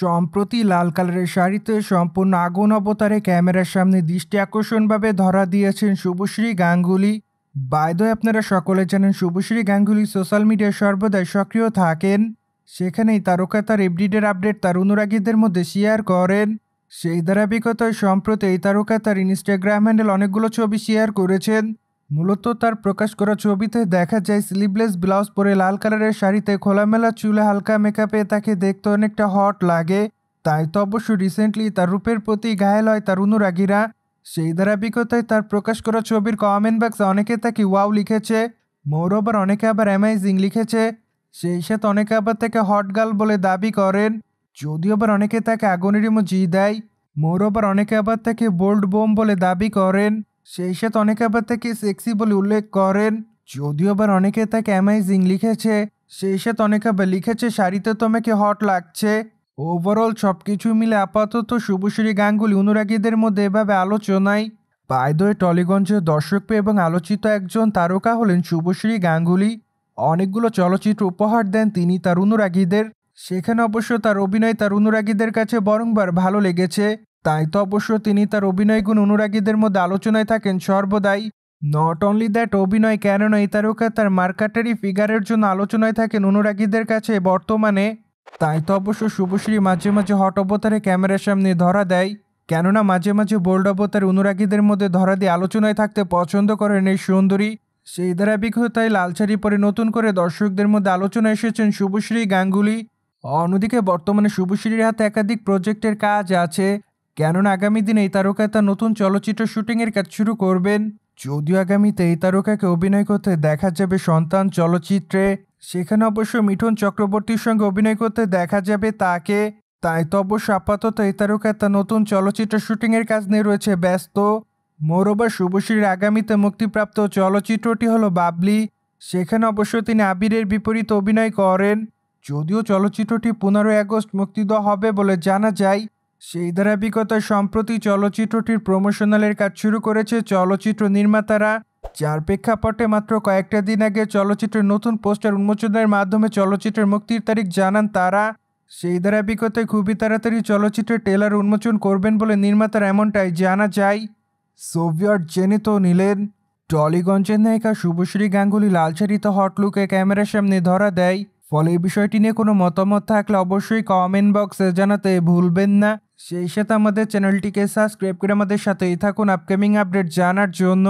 সম্প্রতি লাল কালারের শাড়িতে সম্পূর্ণ আগুন অবতারে ক্যামেরার সামনে দৃষ্টি আকর্ষণভাবে ধরা দিয়েছেন শুভশ্রী গাঙ্গুলি বাইদয় আপনারা সকলে জানেন শুভশ্রী গাঙ্গুলি সোশ্যাল মিডিয়ায় সর্বদাই সক্রিয় থাকেন সেখানেই তারকা তার এফডিডের আপডেট তার অনুরাগীদের মধ্যে শেয়ার করেন সেই ধারাবিকতায় সম্প্রতি এই তারকা তার ইনস্টাগ্রাম হ্যান্ডেল অনেকগুলো ছবি শেয়ার করেছেন মূলত তার প্রকাশ করা ছবিতে দেখা যায় স্লিভলেস ব্লাউজ পরে লাল কালারের শাড়িতে খোলামেলা চুলে হালকা মেকআপে তাকে দেখতে অনেকটা হট লাগে তাই তো অবশ্য রিসেন্টলি তার রূপের প্রতি ঘায়েল হয় তার অনুরাগীরা সেই ধারাবিকতায় তার প্রকাশ করা ছবির কমেন্ট বক্সে অনেকে তাকে ওয়াও লিখেছে মৌরবার অনেকে আবার অ্যামাইজিং লিখেছে সেই সাথে অনেকে আবার তাকে হট গার্ল বলে দাবি করেন যদিও আবার অনেকে তাকে আগুনের মজি দেয় মৌরবার অনেকে আবার তাকে বোল্ড বোম বলে দাবি করেন সেই সাথে অনেকে আবার তাকে সেক্সি বলে উল্লেখ করেন যদিও আবার অনেকে তাকে অ্যামাইজিং লিখেছে সেই সাথে অনেকে আবার লিখেছে শাড়িতে তোমাকে হট লাগছে ওভারঅল সব কিছু মিলে আপাতত শুভশ্রী গাঙ্গুলি অনুরাগীদের মধ্যে এভাবে আলোচনায় বাইদয় টলিগঞ্জের পেয়ে এবং আলোচিত একজন তারকা হলেন শুভশ্রী গাঙ্গুলি অনেকগুলো চলচ্চিত্র উপহার দেন তিনি তার অনুরাগীদের সেখানে অবশ্য তার অভিনয় তার অনুরাগীদের কাছে বরংবার ভালো লেগেছে তাই তো অবশ্য তিনি তার অভিনয়গুণ অনুরাগীদের মধ্যে আলোচনায় থাকেন সর্বদাই নট অনলি দ্যাট অভিনয় কেননা এই তারকা তার মার্কাটারি ফিগারের জন্য আলোচনায় থাকেন অনুরাগীদের কাছে বর্তমানে তাই তো অবশ্য শুভশ্রী মাঝে মাঝে হট অবতারে ক্যামেরার সামনে ধরা দেয় কেননা মাঝে মাঝে বোল্ড অবতার অনুরাগীদের মধ্যে ধরা দিয়ে আলোচনায় থাকতে পছন্দ করেন এই সুন্দরী সেই ধারাবাহিকতায় লালচারি পরে নতুন করে দর্শকদের মধ্যে আলোচনা এসেছেন শুভশ্রী গাঙ্গুলি অন্যদিকে বর্তমানে শুভশ্রীর হাতে একাধিক প্রজেক্টের কাজ আছে কেননা আগামী দিনে এই তারকা তার নতুন চলচ্চিত্র শুটিংয়ের কাজ শুরু করবেন যদিও আগামীতে এই তারকাকে অভিনয় করতে দেখা যাবে সন্তান চলচ্চিত্রে সেখানে অবশ্য মিঠুন চক্রবর্তীর সঙ্গে অভিনয় করতে দেখা যাবে তাকে তাই তো অবশ্য আপাতত এই তারকা তার নতুন চলচ্চিত্র শুটিংয়ের কাজ নিয়ে রয়েছে ব্যস্ত মোরবা শুভশ্রীর আগামীতে মুক্তিপ্রাপ্ত চলচ্চিত্রটি হলো বাবলি সেখানে অবশ্য তিনি আবিরের বিপরীত অভিনয় করেন যদিও চলচ্চিত্রটি পনেরোই আগস্ট মুক্তি দেওয়া হবে বলে জানা যায় সেই ধারাবাহিকতায় সম্প্রতি চলচ্চিত্রটির প্রমোশনালের কাজ শুরু করেছে চলচ্চিত্র নির্মাতারা যার প্রেক্ষাপটে মাত্র কয়েকটা দিন আগে চলচ্চিত্রের নতুন পোস্টার উন্মোচনের মাধ্যমে চলচ্চিত্রের মুক্তির তারিখ জানান তারা সেই ধারাবিকতায় খুবই তাড়াতাড়ি চলচ্চিত্রের টেলার উন্মোচন করবেন বলে নির্মাতার এমনটাই জানা যায় সোভিয়ট জেনিত নিলেন টলিগঞ্জের নায়িকা শুভশ্রী গাঙ্গুলি লালচারিত হটলুকে ক্যামেরার সামনে ধরা দেয় ফলে এই বিষয়টি নিয়ে কোনো মতামত থাকলে অবশ্যই কমেন্ট বক্সে জানাতে ভুলবেন না সেই সাথে আমাদের চ্যানেলটিকে সাবস্ক্রাইব করে আমাদের সাথেই থাকুন আপকামিং আপডেট জানার জন্য